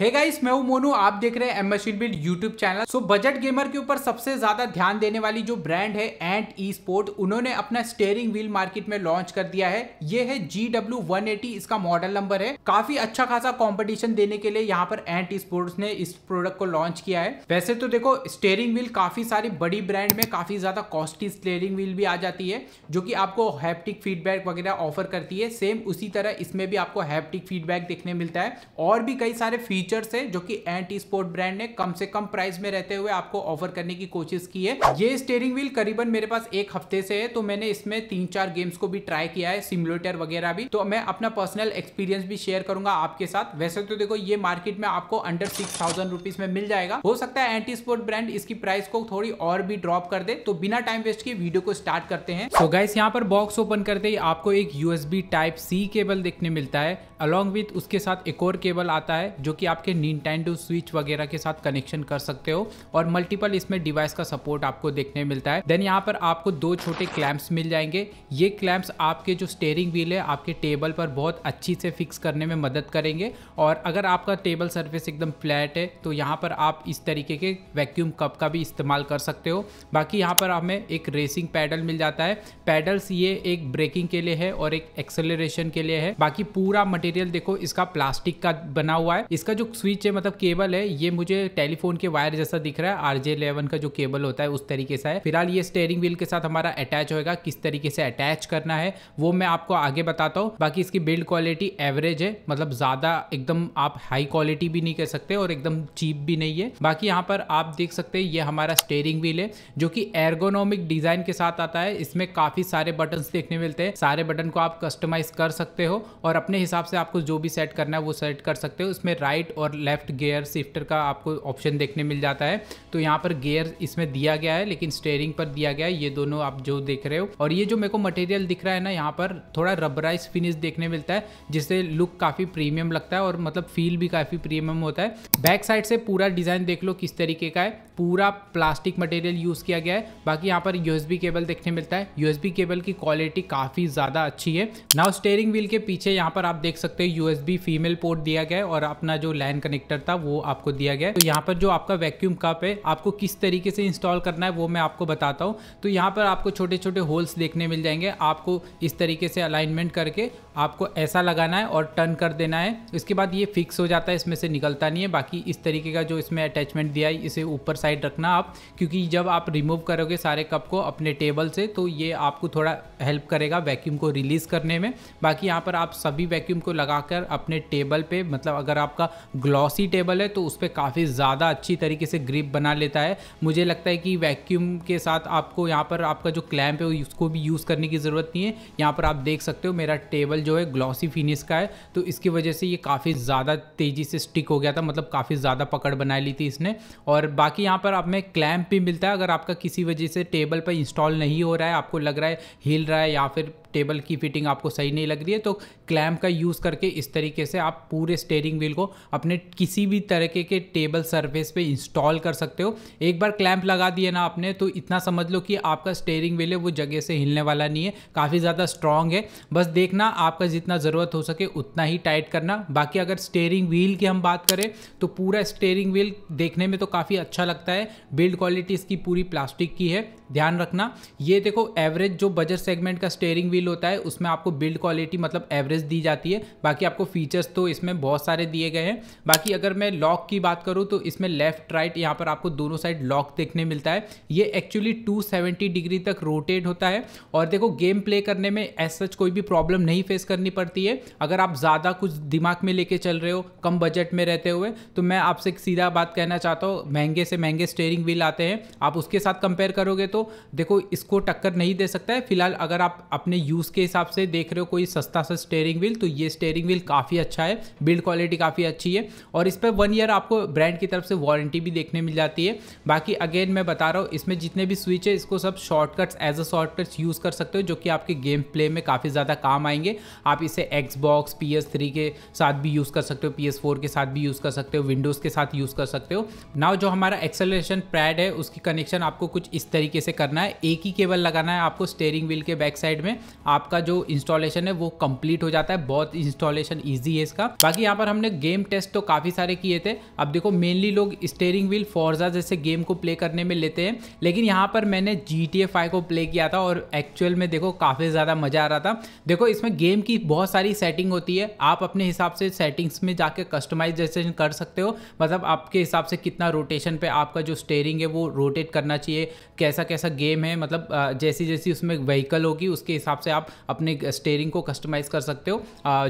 hey guys मैं हूं मोनू आप देख रहे हैं M machine build YouTube channel so budget gamer के ऊपर सबसे ज्यादा ध्यान देने वाली जो ब्रांड है एंट ई स्पोर्ट उन्होंने अपना स्टेयरिंग व्हील मार्केट में लॉन्च कर दिया है ये है जी डब्ल्यू वन एटी इसका मॉडल नंबर है काफी अच्छा खासा कॉम्पिटिशन देने के लिए यहाँ पर एंट ई स्पोर्ट्स ने इस प्रोडक्ट को लॉन्च किया है वैसे तो देखो स्टेयरिंग व्हील काफी सारी बड़ी ब्रांड में काफी ज्यादा कॉस्टली स्टेयरिंग व्हील भी आ जाती है जो की आपको हैप्टिक फीडबैक वगैरह ऑफर करती है सेम उसी तरह इसमें भी आपको हैप्टिक फीडबैक देखने मिलता है और भी कई सारे फीचर फीचर्स है जो कि एंटी स्पोर्ट ब्रांड ने कम से कम प्राइस में रहते हुए आपको ऑफर करने की कोशिश की है ये स्टेयरिंग व्हील करीबन मेरे पास एक हफ्ते से है तो मैंने इसमें तीन चार गेम्स को भी ट्राई किया है सिमुलेटर वगैरह भी तो मैं अपना पर्सनल एक्सपीरियंस भी शेयर करूंगा आपके साथ वैसे तो देखो ये मार्केट में आपको अंडर सिक्स थाउजेंड रुपीज में मिल जाएगा हो सकता है एंटी स्पोर्ट ब्रांड इसकी प्राइस को थोड़ी और भी ड्रॉप कर दे तो बिना टाइम वेस्ट के वीडियो को स्टार्ट करते हैं सो गाइस यहाँ पर बॉक्स ओपन करते ही आपको एक यूएसबी टाइप सी केबल देखने मिलता है अलॉन्ग विथ उसके साथ एक और केबल आता है जो की आप आपके निन्टेंडो स्विच वगैरह के साथ कनेक्शन कर सकते हो और मल्टीपल इसमें डिवाइस का सपोर्ट आपको देखने मिलता है देन यहाँ पर आपको दो छोटे क्लैम्प्स मिल जाएंगे ये क्लैम्प्स आपके जो स्टेयरिंग व्हील है आपके टेबल पर बहुत अच्छी से फिक्स करने में मदद करेंगे और अगर आपका टेबल सर्विस एकदम फ्लैट है तो यहाँ पर आप इस तरीके के वैक्यूम कप का भी इस्तेमाल कर सकते हो बाकी यहाँ पर हमें एक रेसिंग पैडल मिल जाता है पैडल्स ये एक ब्रेकिंग के लिए है और एक एक्सेलरेशन के लिए है बाकी पूरा मटेरियल देखो इसका प्लास्टिक का बना हुआ है इसका जो स्विच है मतलब केबल है ये मुझे टेलीफोन के वायर जैसा दिख रहा है आरजे इलेवन का जो केबल होता है उस तरीके से है फिलहाल ये स्टेयरिंग व्हील के साथ हमारा अटैच होगा किस तरीके से अटैच करना है वो मैं आपको आगे बताता हूँ बाकी इसकी बिल्ड क्वालिटी एवरेज है मतलब ज़्यादा एकदम आप हाई क्वालिटी भी नहीं कह सकते और एकदम चीप भी नहीं है बाकी यहाँ पर आप देख सकते हैं ये हमारा स्टेयरिंग व्हील है जो कि एर्गोनॉमिक डिज़ाइन के साथ आता है इसमें काफ़ी सारे बटन देखने मिलते हैं सारे बटन को आप कस्टमाइज कर सकते हो और अपने हिसाब से आपको जो भी सेट करना है वो सेट कर सकते हो इसमें राइट राइट और लेफ्ट गेयर शिफ्टर का आपको ऑप्शन देखने मिल जाता है तो यहाँ पर गेयर इसमें दिया गया है लेकिन स्टेयरिंग पर दिया गया है ये दोनों आप जो देख रहे हो और ये जो मेरे को मटेरियल दिख रहा है ना यहाँ पर थोड़ा रबराइज फिनिश देखने मिलता है जिससे लुक काफ़ी प्रीमियम लगता है और मतलब फील भी काफ़ी प्रीमियम होता है बैक साइड से पूरा डिज़ाइन देख लो किस तरीके का है पूरा प्लास्टिक मटेरियल यूज़ किया गया है बाकी यहाँ पर यूएसबी केबल देखने मिलता है यूएसबी केबल की क्वालिटी काफ़ी ज़्यादा अच्छी है नाउ स्टेयरिंग व्हील के पीछे यहाँ पर आप देख सकते हो यूएसबी फीमेल पोर्ट दिया गया है और अपना जो लाइन कनेक्टर था वो आपको दिया गया तो यहाँ पर जो आपका वैक्यूम कप है आपको किस तरीके से इंस्टॉल करना है वो मैं आपको बताता हूँ तो यहाँ पर आपको छोटे छोटे होल्स देखने मिल जाएंगे आपको इस तरीके से अलाइनमेंट करके आपको ऐसा लगाना है और टर्न कर देना है इसके बाद ये फिक्स हो जाता है इसमें से निकलता नहीं है बाकी इस तरीके का जो इसमें अटैचमेंट दिया है इसे ऊपर साइड रखना आप क्योंकि जब आप रिमूव करोगे सारे कप को अपने टेबल से तो ये आपको थोड़ा हेल्प करेगा वैक्यूम को रिलीज़ करने में बाकी यहाँ पर आप सभी वैक्यूम को लगाकर अपने टेबल पे मतलब अगर आपका ग्लॉसी टेबल है तो उस पर काफ़ी ज़्यादा अच्छी तरीके से ग्रिप बना लेता है मुझे लगता है कि वैक्यूम के साथ आपको यहाँ पर आपका जो क्लैम्प है उसको भी यूज़ करने की ज़रूरत नहीं है यहाँ पर आप देख सकते हो मेरा टेबल जो है ग्लॉसी फिनिश का है तो इसकी वजह से ये काफ़ी ज़्यादा तेज़ी से स्टिक हो गया था मतलब काफ़ी ज़्यादा पकड़ बना ली थी इसने और बाकी यहाँ पर आप में क्लैम्प भी मिलता है अगर आपका किसी वजह से टेबल पर इंस्टॉल नहीं हो रहा है आपको लग रहा है हिल रहा है या फिर टेबल की फिटिंग आपको सही नहीं लग रही है तो क्लैम्प का यूज़ करके इस तरीके से आप पूरे स्टेयरिंग व्हील को अपने किसी भी तरीके के टेबल सरफेस पे इंस्टॉल कर सकते हो एक बार क्लैम्प लगा दिए ना आपने तो इतना समझ लो कि आपका स्टेयरिंग व्हील है वो जगह से हिलने वाला नहीं है काफ़ी ज़्यादा स्ट्रॉन्ग है बस देखना आपका जितना ज़रूरत हो सके उतना ही टाइट करना बाकी अगर स्टेयरिंग व्हील की हम बात करें तो पूरा स्टेयरिंग व्हील देखने में तो काफ़ी अच्छा लगता है बिल्ड क्वालिटी इसकी पूरी प्लास्टिक की है ध्यान रखना ये देखो एवरेज जो बजट सेगमेंट का स्टेयरिंग व्हील व्हील होता है उसमें आपको बिल्ड क्वालिटी मतलब एवरेज दी जाती है बाकी आपको फीचर्स तो इसमें बहुत सारे दिए गए हैं बाकी अगर मैं लॉक की बात करूँ तो इसमें लेफ्ट राइट यहाँ पर आपको दोनों साइड लॉक देखने मिलता है ये एक्चुअली 270 डिग्री तक रोटेट होता है और देखो गेम प्ले करने में एज सच कोई भी प्रॉब्लम नहीं फेस करनी पड़ती है अगर आप ज़्यादा कुछ दिमाग में लेके चल रहे हो कम बजट में रहते हुए तो मैं आपसे सीधा बात कहना चाहता हूँ महंगे से महंगे स्टेयरिंग व्हील आते हैं आप उसके साथ कंपेयर करोगे तो देखो इसको टक्कर नहीं दे सकता है फिलहाल अगर आप अपने यूज़ के हिसाब से देख रहे हो कोई सस्ता सा स्टेयरिंग व्हील तो ये स्टेयरिंग व्हील काफ़ी अच्छा है बिल्ड क्वालिटी काफ़ी अच्छी है और इस पर वन ईयर आपको ब्रांड की तरफ से वारंटी भी देखने मिल जाती है बाकी अगेन मैं बता रहा हूँ इसमें जितने भी स्विच है इसको सब shortcuts as a shortcuts use कर सकते हो जो कि आपके गेम प्ले में काफ़ी ज़्यादा काम आएंगे आप इसे एक्सबॉक्स पी एस थ्री के साथ भी यूज़ कर सकते हो पी एस फोर के साथ भी यूज़ कर सकते हो विंडोज़ के साथ यूज़ कर सकते हो नाउ जो हमारा एक्सेलरेशन पैड है उसकी कनेक्शन आपको कुछ इस तरीके से करना है एक ही केबल लगाना है आपको स्टेयरिंग व्हील के बैक साइड में आपका जो इंस्टॉलेशन है वो कंप्लीट हो जाता है बहुत इंस्टॉलेशन ईजी है इसका बाकी यहाँ पर हमने गेम टेस्ट तो काफ़ी सारे किए थे अब देखो मेनली लोग स्टेयरिंग व्हील फोर्जा जैसे गेम को प्ले करने में लेते हैं लेकिन यहाँ पर मैंने जी टी को प्ले किया था और एक्चुअल में देखो काफ़ी ज़्यादा मज़ा आ रहा था देखो इसमें गेम की बहुत सारी सेटिंग होती है आप अपने हिसाब से सेटिंग्स में जाके कस्टमाइजेशन कर सकते हो मतलब आपके हिसाब से कितना रोटेशन पे आपका जो स्टेयरिंग है वो रोटेट करना चाहिए कैसा कैसा गेम है मतलब जैसी जैसी उसमें व्हीकल होगी उसके हिसाब से से आप अपने स्टेयरिंग को कस्टमाइज़ कर सकते हो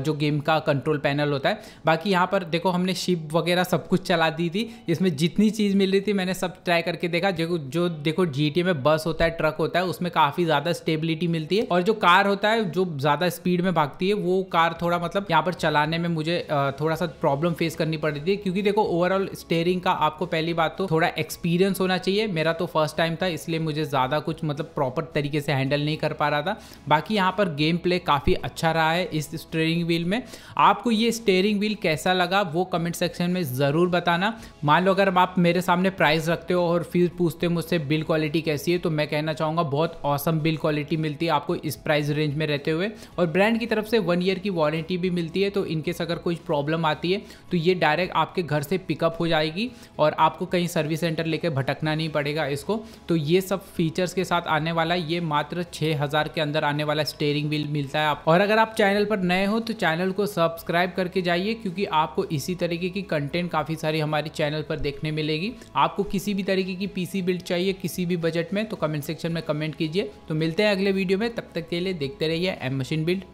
जो गेम का कंट्रोल पैनल होता है बाकी यहाँ पर देखो हमने शिप वगैरह सब कुछ चला दी थी इसमें जितनी चीज़ मिल रही थी मैंने सब ट्राई करके देखा जो जो देखो जी में बस होता है ट्रक होता है उसमें काफ़ी ज़्यादा स्टेबिलिटी मिलती है और जो कार होता है जो ज़्यादा स्पीड में भागती है वो कार थोड़ा मतलब यहाँ पर चलाने में मुझे थोड़ा सा प्रॉब्लम फेस करनी पड़ रही थी क्योंकि देखो ओवरऑल स्टेयरिंग का आपको पहली बात तो थोड़ा एक्सपीरियंस होना चाहिए मेरा तो फर्स्ट टाइम था इसलिए मुझे ज़्यादा कुछ मतलब प्रॉपर तरीके से हैंडल नहीं कर पा रहा था बाकी बाकी यहाँ पर गेम प्ले काफ़ी अच्छा रहा है इस स्टेयरिंग व्हील में आपको ये स्टेयरिंग व्हील कैसा लगा वो कमेंट सेक्शन में ज़रूर बताना मान लो अगर आप मेरे सामने प्राइस रखते हो और फिर पूछते हो मुझसे बिल क्वालिटी कैसी है तो मैं कहना चाहूँगा बहुत औसम बिल क्वालिटी मिलती है आपको इस प्राइस रेंज में रहते हुए और ब्रांड की तरफ से वन ईयर की वारंटी भी मिलती है तो इनकेस अगर कोई प्रॉब्लम आती है तो ये डायरेक्ट आपके घर से पिकअप हो जाएगी और आपको कहीं सर्विस सेंटर लेकर भटकना नहीं पड़ेगा इसको तो ये सब फीचर्स के साथ आने वाला ये मात्र छः के अंदर आने वाला वाला स्टेयरिंग व्हील मिलता है आप और अगर आप चैनल पर नए हो तो चैनल को सब्सक्राइब करके जाइए क्योंकि आपको इसी तरीके की कंटेंट काफ़ी सारी हमारे चैनल पर देखने मिलेगी आपको किसी भी तरीके की पीसी बिल्ड चाहिए किसी भी बजट में तो कमेंट सेक्शन में कमेंट कीजिए तो मिलते हैं अगले वीडियो में तब तक के लिए देखते रहिए एम मशीन बिल्ड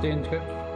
电车。